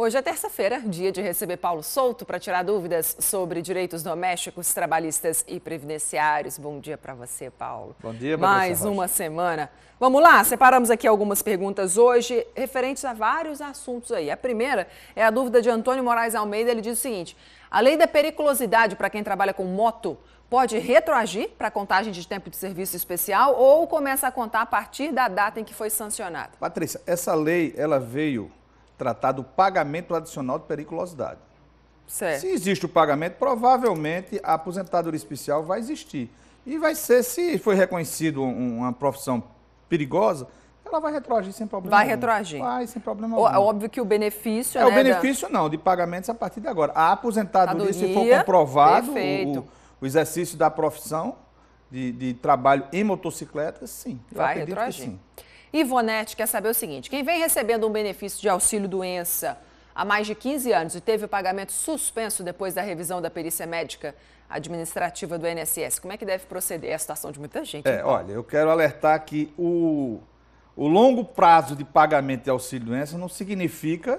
Hoje é terça-feira, dia de receber Paulo Souto para tirar dúvidas sobre direitos domésticos, trabalhistas e previdenciários. Bom dia para você, Paulo. Bom dia, Patrícia Mais uma semana. Vamos lá, separamos aqui algumas perguntas hoje referentes a vários assuntos aí. A primeira é a dúvida de Antônio Moraes Almeida. Ele diz o seguinte: a lei da periculosidade para quem trabalha com moto pode retroagir para a contagem de tempo de serviço especial ou começa a contar a partir da data em que foi sancionada? Patrícia, essa lei ela veio tratar do pagamento adicional de periculosidade. Certo. Se existe o pagamento, provavelmente a aposentadoria especial vai existir. E vai ser, se foi reconhecido uma profissão perigosa, ela vai retroagir sem problema Vai algum. retroagir. Vai, sem problema o, algum. Óbvio que o benefício, É, né, o benefício da... não, de pagamentos a partir de agora. A aposentadoria, se for comprovado o, o, exercício da profissão de, de trabalho em motocicleta, sim. Vai retroagir. Sim. Ivonete quer saber o seguinte: quem vem recebendo um benefício de auxílio-doença há mais de 15 anos e teve o pagamento suspenso depois da revisão da perícia médica administrativa do INSS, como é que deve proceder? É a situação de muita gente. É, então. olha, eu quero alertar que o, o longo prazo de pagamento de auxílio-doença não significa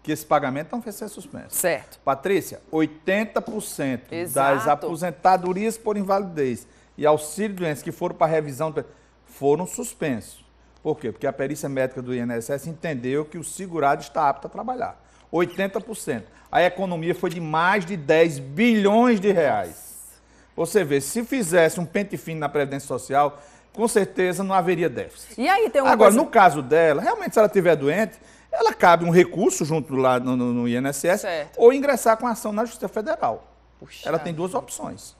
que esse pagamento não vai ser suspenso. Certo. Patrícia, 80% Exato. das aposentadorias por invalidez e auxílio-doença que foram para revisão foram suspensos. Por quê? Porque a perícia médica do INSS entendeu que o segurado está apto a trabalhar. 80%. A economia foi de mais de 10 bilhões de reais. Você vê, se fizesse um pente fino na Previdência Social, com certeza não haveria déficit. E aí tem uma Agora, coisa... no caso dela, realmente, se ela estiver doente, ela cabe um recurso junto lá no, no, no INSS certo. ou ingressar com ação na Justiça Federal. Puxa. Ela tem duas opções.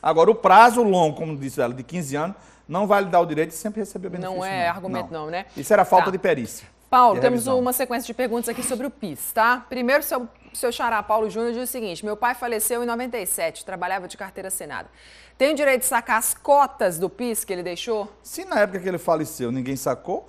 Agora, o prazo longo, como disse ela, de 15 anos, não dar o direito de sempre receber benefício. Não é não. argumento, não. não. né? Isso era falta tá. de perícia. Paulo, de temos uma sequência de perguntas aqui sobre o PIS, tá? Primeiro, seu, seu xará Paulo Júnior diz o seguinte: meu pai faleceu em 97, trabalhava de carteira assinada. Tem o direito de sacar as cotas do PIS que ele deixou? Se na época que ele faleceu ninguém sacou,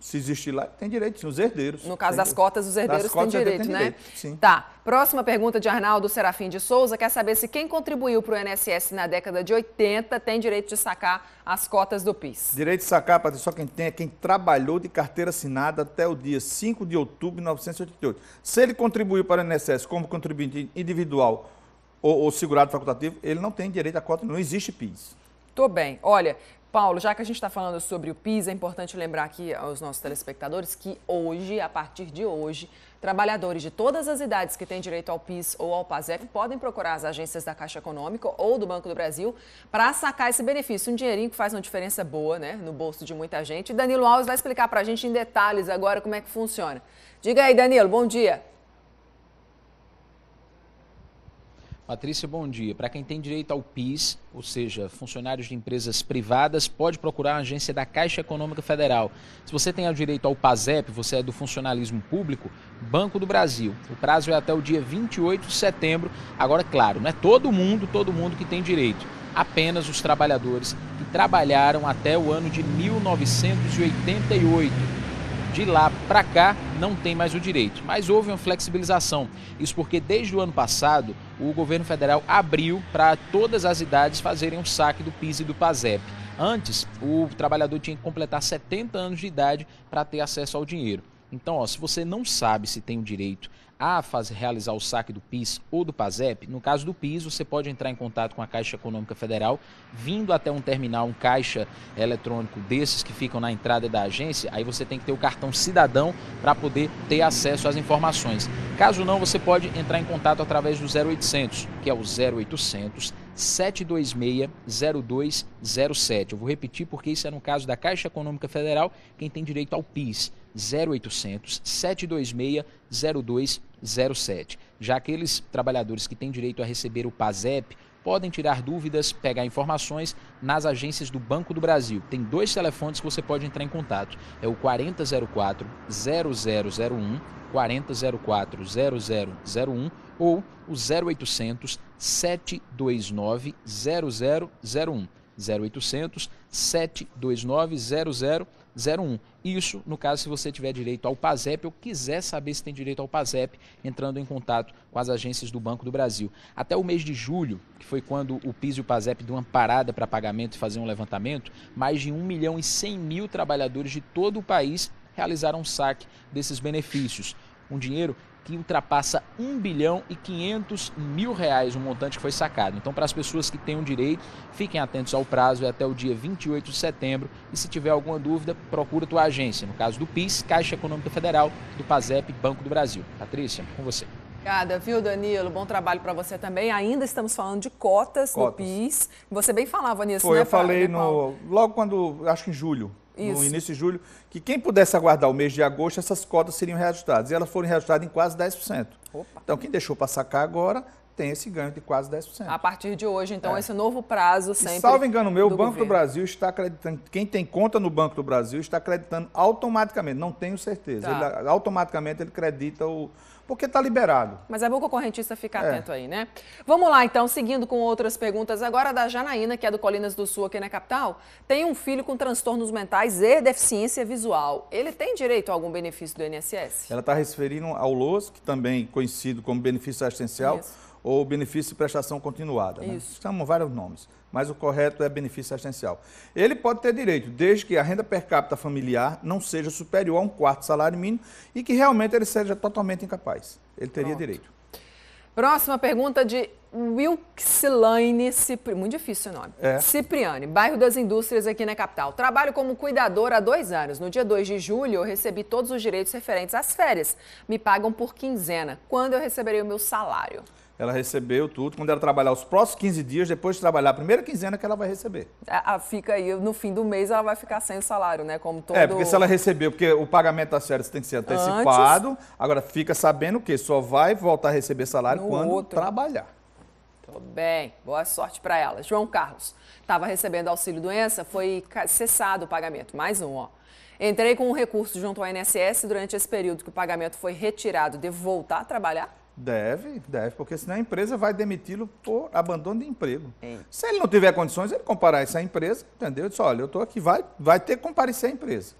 se existir lá, tem direito, sim, os herdeiros. No caso das cotas, os herdeiros têm direito, né? Direito, sim. Tá. Próxima pergunta de Arnaldo Serafim de Souza quer saber se quem contribuiu para o INSS na década de 80 tem direito de sacar as cotas do PIS. Direito de sacar, Patrícia, só quem tem é quem trabalhou de carteira assinada até o dia 5 de outubro de 1988. Se ele contribuiu para o INSS como contribuinte individual ou, ou segurado facultativo, ele não tem direito à cota, não existe PIS. Tô bem. Olha, Paulo, já que a gente está falando sobre o PIS, é importante lembrar aqui aos nossos telespectadores que hoje, a partir de hoje, trabalhadores de todas as idades que têm direito ao PIS ou ao PASEP podem procurar as agências da Caixa Econômica ou do Banco do Brasil para sacar esse benefício. Um dinheirinho que faz uma diferença boa né, no bolso de muita gente. Danilo Alves vai explicar para a gente em detalhes agora como é que funciona. Diga aí, Danilo, bom dia. Patrícia, bom dia. Para quem tem direito ao PIS, ou seja, funcionários de empresas privadas, pode procurar a agência da Caixa Econômica Federal. Se você tem direito ao PASEP, você é do funcionalismo público, Banco do Brasil. O prazo é até o dia 28 de setembro. Agora, claro, não é todo mundo, todo mundo que tem direito. Apenas os trabalhadores que trabalharam até o ano de 1988 de lá para cá não tem mais o direito. Mas houve uma flexibilização. Isso porque desde o ano passado o governo federal abriu para todas as idades fazerem um saque do PIS e do PASEP. Antes, o trabalhador tinha que completar 70 anos de idade para ter acesso ao dinheiro. Então, ó, se você não sabe se tem o direito a fazer, realizar o saque do PIS ou do PASEP, no caso do PIS, você pode entrar em contato com a Caixa Econômica Federal, vindo até um terminal, um caixa eletrônico desses que ficam na entrada da agência, aí você tem que ter o cartão cidadão para poder ter acesso às informações. Caso não, você pode entrar em contato através do 0800, que é o 0800 726-0207. Eu vou repetir porque isso é no caso da Caixa Econômica Federal, quem tem direito ao PIS. 0800 726 0207. 07. Já aqueles trabalhadores que têm direito a receber o PASEP podem tirar dúvidas, pegar informações nas agências do Banco do Brasil. Tem dois telefones que você pode entrar em contato. É o 4004 0001, 4004 0001 ou o 0800 729 0001. 0800 729 0001. Isso, no caso, se você tiver direito ao PASEP ou quiser saber se tem direito ao PASEP, entrando em contato com as agências do Banco do Brasil. Até o mês de julho, que foi quando o PIS e o PASEP deu uma parada para pagamento e fazer um levantamento, mais de 1 milhão e 100 mil trabalhadores de todo o país realizaram um saque desses benefícios um dinheiro que ultrapassa 1 bilhão e 500 mil reais, o um montante que foi sacado. Então, para as pessoas que têm o direito, fiquem atentos ao prazo, é até o dia 28 de setembro. E se tiver alguma dúvida, procura tua agência. No caso do PIS, Caixa Econômica Federal, do PASEP, Banco do Brasil. Patrícia, com você. Obrigada, viu, Danilo? Bom trabalho para você também. Ainda estamos falando de cotas, cotas. PIS. Você bem falava nisso, Foi, né? Eu falei né, no... logo quando, acho que em julho, isso. no início de julho, que quem pudesse aguardar o mês de agosto, essas cotas seriam reajustadas. E elas foram reajustadas em quase 10%. Opa. Então, quem deixou para sacar agora tem esse ganho de quase 10%. A partir de hoje, então, é. esse novo prazo sempre. E, salvo engano meu, o Banco governo. do Brasil está acreditando, quem tem conta no Banco do Brasil está acreditando automaticamente, não tenho certeza. Tá. Ele, automaticamente ele acredita o, porque está liberado. Mas é bom que o correntista ficar é. atento aí, né? Vamos lá, então, seguindo com outras perguntas agora da Janaína, que é do Colinas do Sul, aqui na capital. Tem um filho com transtornos mentais e deficiência visual. Ele tem direito a algum benefício do INSS? Ela está referindo ao LOS, que também é conhecido como benefício assistencial. Isso ou benefício de prestação continuada. Né? Chamam vários nomes, mas o correto é benefício assistencial. Ele pode ter direito, desde que a renda per capita familiar não seja superior a um quarto salário mínimo e que realmente ele seja totalmente incapaz. Ele teria Pronto. direito. Próxima pergunta de Wilxilaine Cipriani. Muito difícil o nome. É. Cipriani, bairro das Indústrias aqui na capital. Trabalho como cuidadora há dois anos. No dia 2 de julho, eu recebi todos os direitos referentes às férias. Me pagam por quinzena. Quando eu receberei o meu salário? Ela recebeu tudo. Quando ela trabalhar os próximos 15 dias, depois de trabalhar a primeira quinzena que ela vai receber. É, a ah, fica aí, no fim do mês ela vai ficar sem o salário, né? Como todo... É, porque se ela recebeu, porque o pagamento das tá férias tem que ser antecipado. Antes... Agora, fica sabendo que só vai voltar a receber salário no quando outro. trabalhar. Tudo bem, boa sorte para ela. João Carlos estava recebendo auxílio doença, foi cessado o pagamento. Mais um, ó. Entrei com um recurso junto ao INSS durante esse período que o pagamento foi retirado. Devo voltar a trabalhar? Deve, deve, porque senão a empresa vai demiti-lo por abandono de emprego. É. Se ele não tiver condições, ele comparar à empresa, entendeu? Diz, olha, eu estou aqui, vai, vai ter que comparecer à empresa.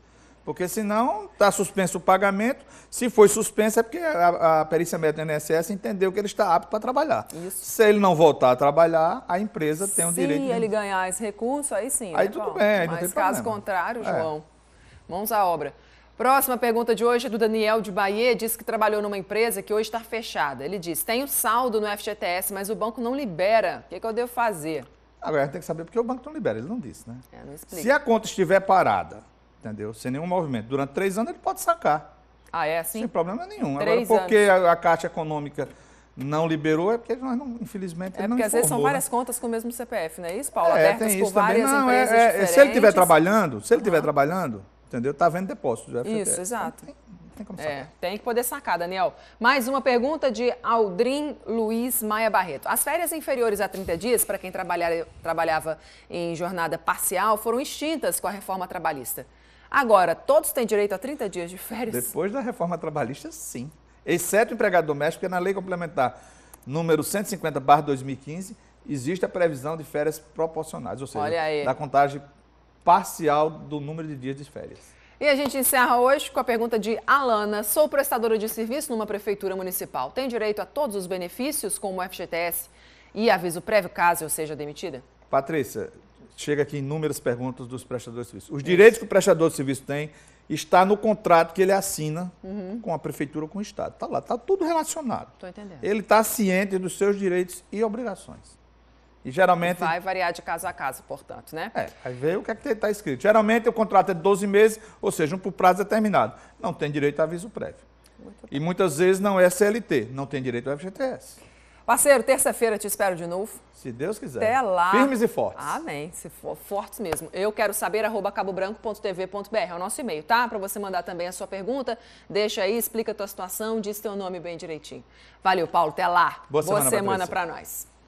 Porque senão está suspenso o pagamento. Se foi suspenso é porque a, a perícia médica do INSS entendeu que ele está apto para trabalhar. Isso. Se ele não voltar a trabalhar, a empresa tem o direito... Se ele ganhar esse recurso, aí sim. Aí né, tudo bem, aí Mas não tem caso problema. contrário, é. João, é. mãos à obra. Próxima pergunta de hoje é do Daniel de Bahia, diz que trabalhou numa empresa que hoje está fechada. Ele diz: tenho saldo no FGTS, mas o banco não libera. O que, é que eu devo fazer? Agora a gente tem que saber porque o banco não libera, ele não disse, né? É, não Se a conta estiver parada, entendeu? Sem nenhum movimento, durante três anos ele pode sacar. Ah, é assim? Sem problema nenhum. Três Agora, porque a, a Caixa Econômica não liberou é porque nós não, infelizmente, é ele não porque às vezes são né? várias né? contas com o mesmo CPF, não é isso, Paulo? É, Abertas tem isso também. Não, é, é, é, se ele estiver trabalhando, se ele estiver uhum. trabalhando, Entendeu? Está vendo depósito Isso, exato. tem, tem como É, tem que poder sacar, Daniel. Mais uma pergunta de Aldrin Luiz Maia Barreto. As férias inferiores a 30 dias, para quem trabalhava em jornada parcial, foram extintas com a reforma trabalhista. Agora, todos têm direito a 30 dias de férias? Depois da reforma trabalhista, sim. Exceto o empregado doméstico, porque na lei complementar número 150, 2015, existe a previsão de férias proporcionais, ou seja, da contagem parcial do número de dias de férias. E a gente encerra hoje com a pergunta de Alana. Sou prestadora de serviço numa prefeitura municipal. Tem direito a todos os benefícios, como o FGTS e aviso prévio, caso eu seja demitida? Patrícia, chega aqui inúmeras perguntas dos prestadores de serviço. Os direitos que o prestador de serviço tem está no contrato que ele assina uhum. com a prefeitura ou com o Estado. Está lá, está tudo relacionado. Estou entendendo. Ele está ciente dos seus direitos e obrigações. E geralmente. Vai variar de casa a casa, portanto, né? É, aí veio o que é que está escrito. Geralmente o contrato é de 12 meses, ou seja, um por prazo determinado. Não tem direito a aviso prévio. E muitas vezes não é CLT, não tem direito ao FGTS. Parceiro, terça-feira te espero de novo. Se Deus quiser. Até lá. Firmes e fortes. Amém. Se for, fortes mesmo. Eu quero saber, arroba cabobranco.tv.br. É o nosso e-mail, tá? Para você mandar também a sua pergunta. Deixa aí, explica a tua situação, diz teu nome bem direitinho. Valeu, Paulo. Até lá. Boa, Boa semana para nós.